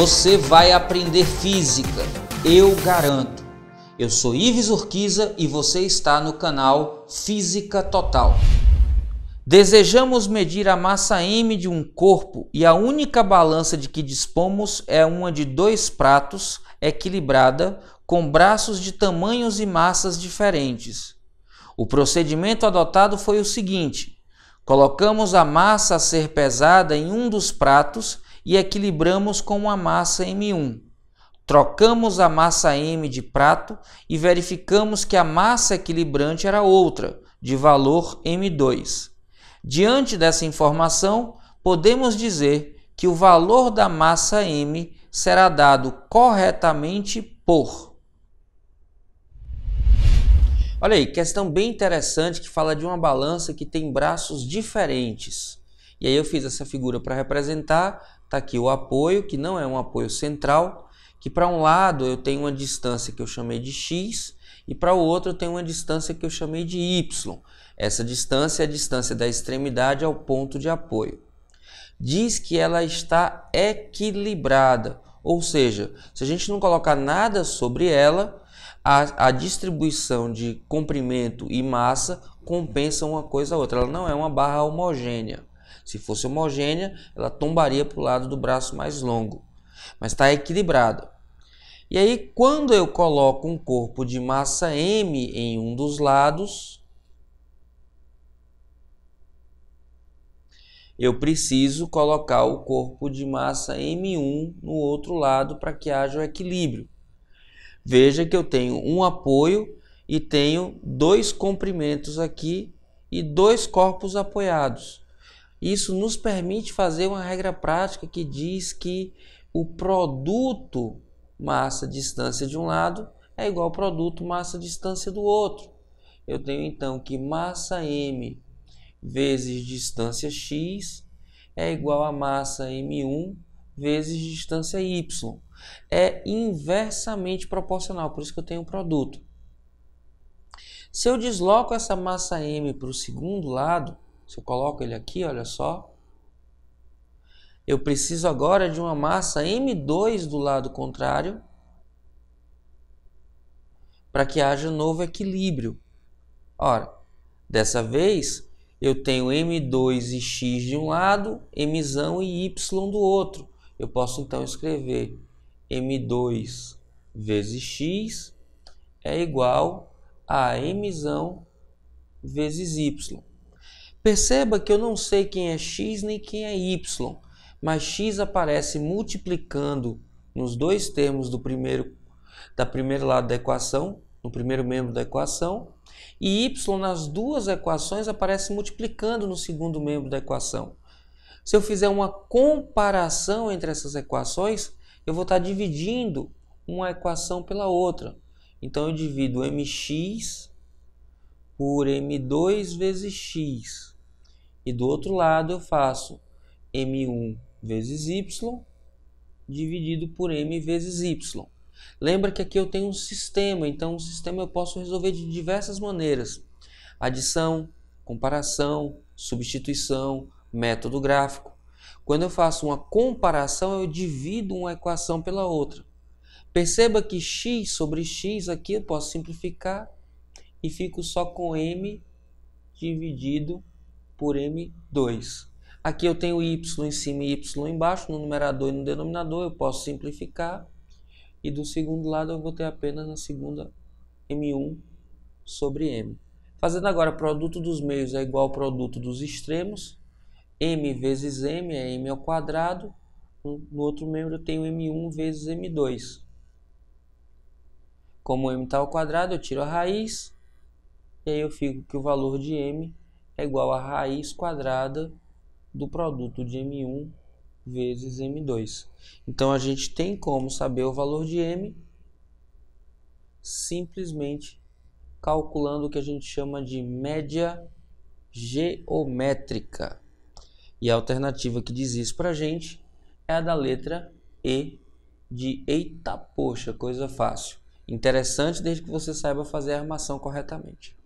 Você vai aprender física, eu garanto. Eu sou Ives Urquiza e você está no canal Física Total. Desejamos medir a massa M de um corpo e a única balança de que dispomos é uma de dois pratos equilibrada com braços de tamanhos e massas diferentes. O procedimento adotado foi o seguinte: colocamos a massa a ser pesada em um dos pratos e equilibramos com uma massa M1. Trocamos a massa M de prato e verificamos que a massa equilibrante era outra, de valor M2. Diante dessa informação, podemos dizer que o valor da massa M será dado corretamente por. Olha aí, questão bem interessante que fala de uma balança que tem braços diferentes. E aí eu fiz essa figura para representar, tá aqui o apoio, que não é um apoio central, que para um lado eu tenho uma distância que eu chamei de x e para o outro eu tenho uma distância que eu chamei de y. Essa distância é a distância da extremidade ao ponto de apoio. Diz que ela está equilibrada, ou seja, se a gente não colocar nada sobre ela, a, a distribuição de comprimento e massa compensa uma coisa a outra. Ela não é uma barra homogênea. Se fosse homogênea, ela tombaria para o lado do braço mais longo, mas está equilibrada. E aí, quando eu coloco um corpo de massa M em um dos lados, eu preciso colocar o corpo de massa M1 no outro lado para que haja o equilíbrio. Veja que eu tenho um apoio e tenho dois comprimentos aqui e dois corpos apoiados. Isso nos permite fazer uma regra prática que diz que o produto massa distância de um lado é igual ao produto massa distância do outro. Eu tenho então que massa m vezes distância x é igual a massa m1 vezes distância y. É inversamente proporcional, por isso que eu tenho um produto. Se eu desloco essa massa m para o segundo lado, se eu coloco ele aqui, olha só. Eu preciso agora de uma massa M2 do lado contrário para que haja um novo equilíbrio. Ora, dessa vez eu tenho M2 e X de um lado, M e Y do outro. Eu posso então escrever M2 vezes X é igual a M vezes Y. Perceba que eu não sei quem é x nem quem é y, mas x aparece multiplicando nos dois termos do primeiro da primeiro lado da equação, no primeiro membro da equação, e y nas duas equações aparece multiplicando no segundo membro da equação. Se eu fizer uma comparação entre essas equações, eu vou estar dividindo uma equação pela outra. Então eu divido mx por M2 vezes X. E do outro lado eu faço M1 vezes Y dividido por M vezes Y. Lembra que aqui eu tenho um sistema, então o um sistema eu posso resolver de diversas maneiras. Adição, comparação, substituição, método gráfico. Quando eu faço uma comparação, eu divido uma equação pela outra. Perceba que x sobre x aqui eu posso simplificar e fico só com m dividido por m2. Aqui eu tenho y em cima e y embaixo, no numerador e no denominador, eu posso simplificar. E do segundo lado eu vou ter apenas na segunda m1 sobre m. Fazendo agora produto dos meios é igual ao produto dos extremos. m vezes m é m ao quadrado. No outro membro eu tenho m1 vezes m2. Como m está ao quadrado, eu tiro a raiz. E aí eu fico que o valor de M é igual à raiz quadrada do produto de M1 vezes M2. Então a gente tem como saber o valor de M simplesmente calculando o que a gente chama de média geométrica. E a alternativa que diz isso para a gente é a da letra E de eita poxa, coisa fácil. Interessante desde que você saiba fazer a armação corretamente.